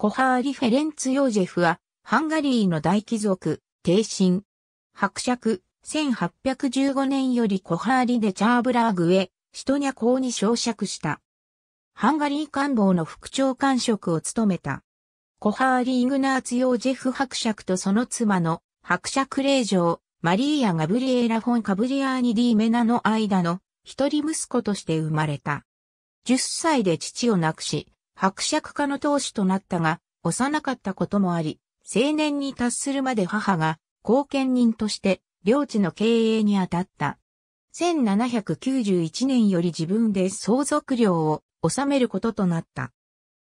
コハーリ・フェレンツ・ヨージェフは、ハンガリーの大貴族、帝神。伯爵、1815年よりコハーリデ・チャーブラーグへ、シトニャ公に昇爵した。ハンガリー官房の副長官職を務めた。コハーリ・イグナーツ・ヨージェフ伯爵とその妻の伯爵令嬢、マリーア・ガブリエラ・フォン・カブリアーニ・ディ・メナの間の一人息子として生まれた。10歳で父を亡くし、伯爵家の当主となったが、幼かったこともあり、青年に達するまで母が後見人として領地の経営に当たった。1791年より自分で相続料を納めることとなった。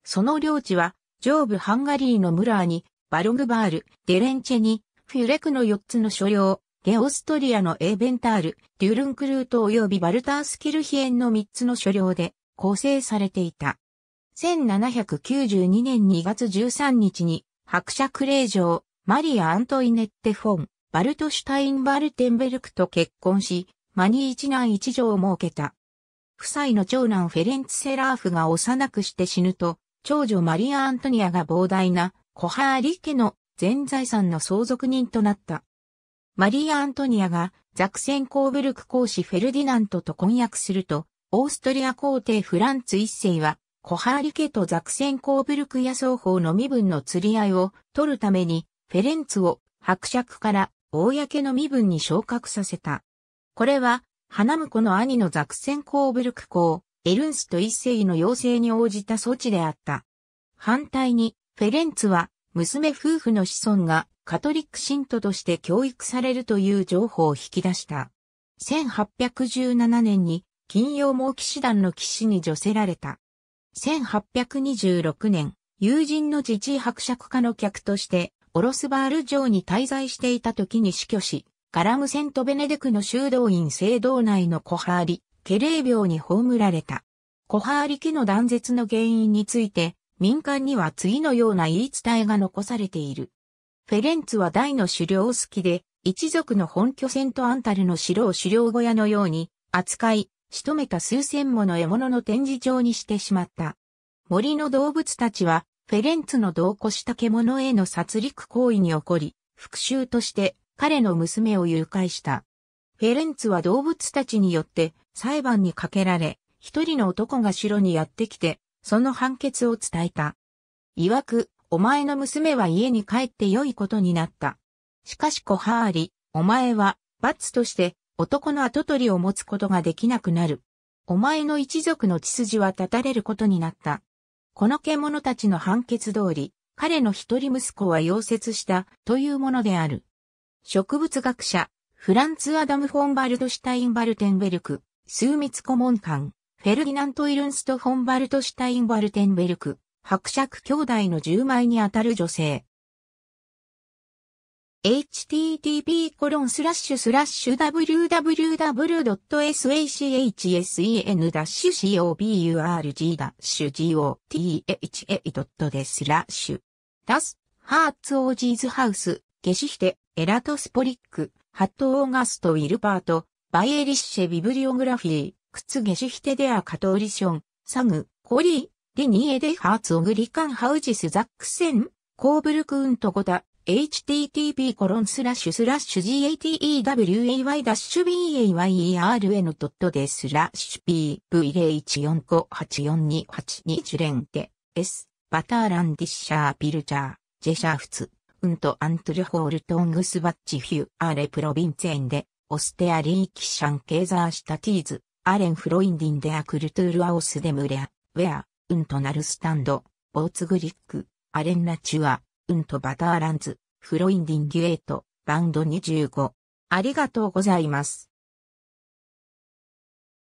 その領地は、上部ハンガリーのムラーに、バログバール、デレンチェに、フュレクの4つの所領、ゲオストリアのエーベンタール、デュルンクルート及びバルタースキルヒエンの3つの所領で構成されていた。1792年2月13日に、伯爵令嬢、マリア・アントイネッテ・フォン、バルトシュタイン・バルテンベルクと結婚し、間に一男一女を設けた。夫妻の長男フェレンツ・セラーフが幼くして死ぬと、長女マリア・アントニアが膨大なコハーリ家の全財産の相続人となった。マリア・アントニアがザクセンコーベルク公使フェルディナントと婚約すると、オーストリア皇帝フランツ一世は小リ家とザクセンコーブルク野双方の身分の釣り合いを取るために、フェレンツを伯爵から公の身分に昇格させた。これは、花婿の兄のザクセンコーブルク公、エルンスト一世の要請に応じた措置であった。反対に、フェレンツは、娘夫婦の子孫がカトリック信徒として教育されるという情報を引き出した。1817年に、金曜毛騎士団の騎士に助せられた。1826年、友人の自治伯爵家の客として、オロスバール城に滞在していた時に死去し、ガラムセントベネデクの修道院聖堂内の小ハーリ、ケレー病に葬られた。小ハーリ家の断絶の原因について、民間には次のような言い伝えが残されている。フェレンツは大の狩猟好きで、一族の本拠セントアンタルの城を狩猟小屋のように扱い、仕留めた数千もの獲物の展示場にしてしまった。森の動物たちは、フェレンツの同行した獣への殺戮行為に起こり、復讐として彼の娘を誘拐した。フェレンツは動物たちによって裁判にかけられ、一人の男が城にやってきて、その判決を伝えた。曰く、お前の娘は家に帰って良いことになった。しかし小ハーリ、お前は罰として男の跡取りを持つことができなくなる。お前の一族の血筋は断たれることになった。この獣たちの判決通り、彼の一人息子は溶接したというものである。植物学者、フランツ・アダム・フォンバルト・シュタインバルテンベルク、枢密顧問官、フェルディナント・イルンスト・フォンバルト・シュタインバルテンベルク、伯爵兄弟の10枚にあたる女性。http://www.sachsen-coburg.de スラッシュ。ダス、ハーツオージーズハウス、ゲシヒテ、エラトスポリック、ハットオーガスト・ウィルパート、バイエリッシェ・ビブリオグラフィー、靴ツゲシヒテデア・カトーリション、サグ、コリー、リニエデ・ハーツ・オグリカン・ハウジス・ザックセン、コーブルクーンとゴダ、http://gateway-bayn.de スラッシュ p v 0 1 4 5 8 4 2 8 2ジュレンテ s バターランディッシャーピルチャージェシャーフツうんとアントルホールトングスバッチヒューアーレプロビンツェンデオステアリーキシャンケーザーシタティーズアレンフロインディンデアクルトゥールアオスデムレアウェアうんとナルスタンドボーツグリックアレンナチュアうんとバターランズフロインディングュエート、バンド25。ありがとうございます。